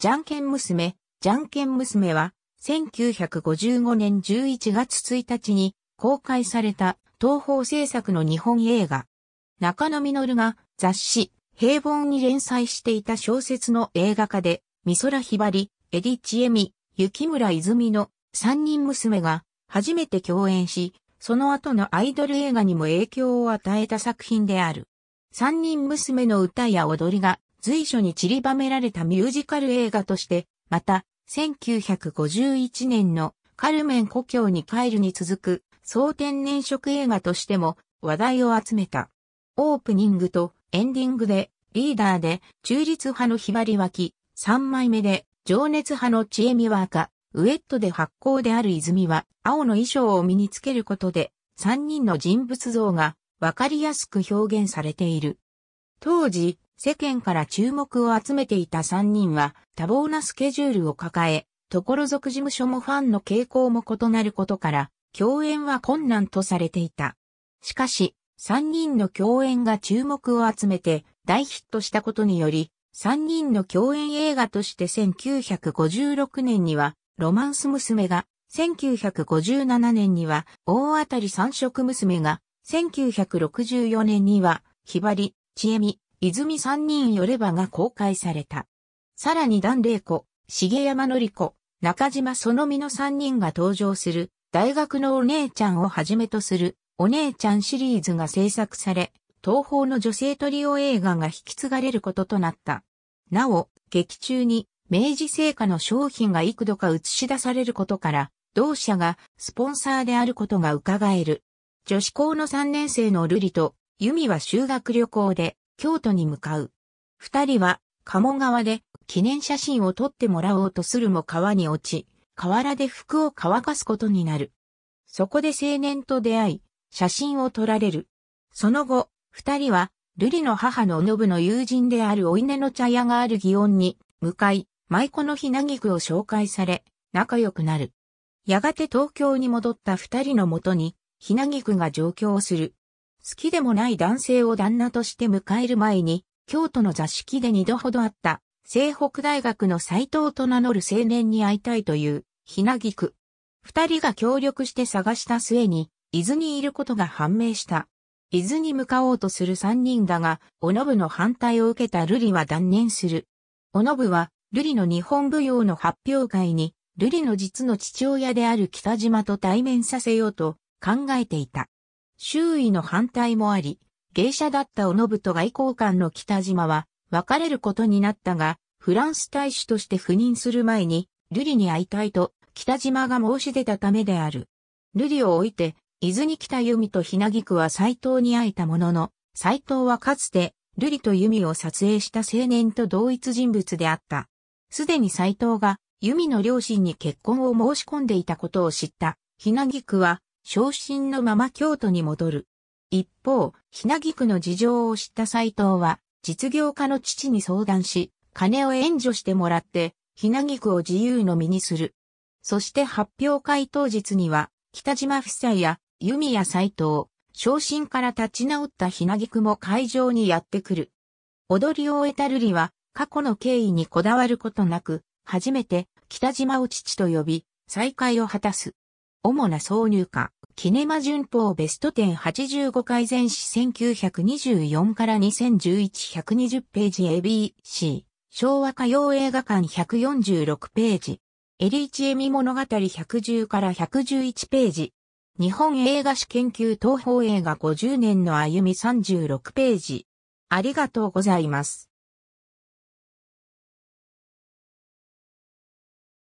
じゃんけん娘、じゃんけん娘は、1955年11月1日に公開された東方制作の日本映画。中野実が雑誌、平凡に連載していた小説の映画化で、美空ひばり、エィ・チエミ、雪村泉の三人娘が初めて共演し、その後のアイドル映画にも影響を与えた作品である。三人娘の歌や踊りが随所に散りばめられたミュージカル映画として、また、1951年のカルメン故郷に帰るに続く、総天然色映画としても話題を集めた。オープニングとエンディングで、リーダーで中立派のひばり脇、三枚目で情熱派の知恵美は赤、ウェットで発光である泉は青の衣装を身につけることで、三人の人物像がわかりやすく表現されている。当時、世間から注目を集めていた3人は多忙なスケジュールを抱え、ところ属事務所もファンの傾向も異なることから、共演は困難とされていた。しかし、3人の共演が注目を集めて大ヒットしたことにより、3人の共演映画として1956年には、ロマンス娘が、1957年には、大当たり三色娘が、1964年には、ひばり、ちえみ、泉三人よればが公開された。さらに段玲子、重山のり子、中島そのみの三人が登場する、大学のお姉ちゃんをはじめとする、お姉ちゃんシリーズが制作され、東方の女性トリオ映画が引き継がれることとなった。なお、劇中に、明治製菓の商品が幾度か映し出されることから、同社がスポンサーであることが伺える。女子校の3年生のルリと、ユミは修学旅行で、京都に向かう。二人は、鴨川で記念写真を撮ってもらおうとするも川に落ち、河原で服を乾かすことになる。そこで青年と出会い、写真を撮られる。その後、二人は、瑠璃の母の信の友人であるお稲の茶屋がある祇園に、向かい、舞妓のひなぎくを紹介され、仲良くなる。やがて東京に戻った二人のもとに、ひなぎくが上京する。好きでもない男性を旦那として迎える前に、京都の座敷で二度ほどあった、西北大学の斎藤と名乗る青年に会いたいという、ひなぎく。二人が協力して探した末に、伊豆にいることが判明した。伊豆に向かおうとする三人だが、おのぶの反対を受けた瑠璃は断念する。おのぶは、瑠璃の日本舞踊の発表会に、瑠璃の実の父親である北島と対面させようと考えていた。周囲の反対もあり、芸者だった小信と外交官の北島は別れることになったが、フランス大使として赴任する前に、瑠璃に会いたいと北島が申し出たためである。瑠璃を置いて、伊豆に来た弓とひなぎくは斎藤に会えたものの、斎藤はかつて、瑠璃と弓を撮影した青年と同一人物であった。すでに斎藤が、弓の両親に結婚を申し込んでいたことを知った、ひなぎくは、昇進のまま京都に戻る。一方、ひなぎくの事情を知った斎藤は、実業家の父に相談し、金を援助してもらって、ひなぎくを自由の身にする。そして発表会当日には、北島夫妻や、弓矢斎藤、昇進から立ち直ったひなぎくも会場にやってくる。踊りを終えた瑠璃は、過去の経緯にこだわることなく、初めて北島を父と呼び、再会を果たす。主な挿入歌、キネマ旬報ベスト10 85回前史1924から2011120ページ ABC、昭和歌謡映画館146ページ、エリーチエミ物語110から111ページ、日本映画史研究東方映画50年の歩み36ページ。ありがとうございます。